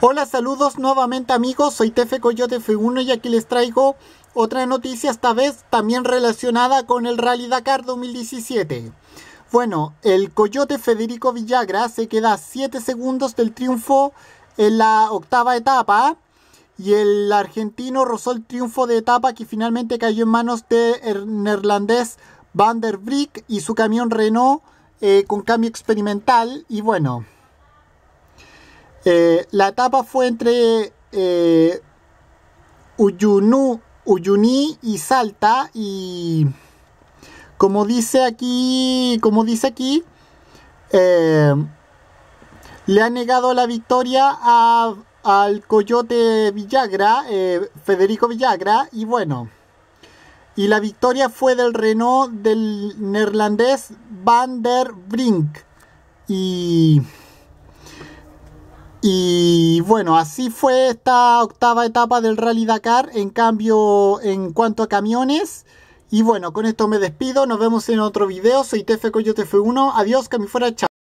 Hola, saludos nuevamente amigos, soy Tefe Coyote F1 y aquí les traigo otra noticia, esta vez también relacionada con el Rally Dakar 2017. Bueno, el Coyote Federico Villagra se queda 7 segundos del triunfo en la octava etapa y el argentino rozó el triunfo de etapa que finalmente cayó en manos del neerlandés Van der Brick y su camión Renault eh, con cambio experimental y bueno... Eh, la etapa fue entre eh, Uyuni y Salta y como dice aquí, como dice aquí, eh, le ha negado la victoria al coyote Villagra, Federico Villagra y bueno. Y la victoria fue del Renault del neerlandés Van der Brink. Y y bueno, así fue esta octava etapa del Rally Dakar. En cambio, en cuanto a camiones. Y bueno, con esto me despido. Nos vemos en otro video. Soy TF Coyote F1. Adiós, que me fuera chao.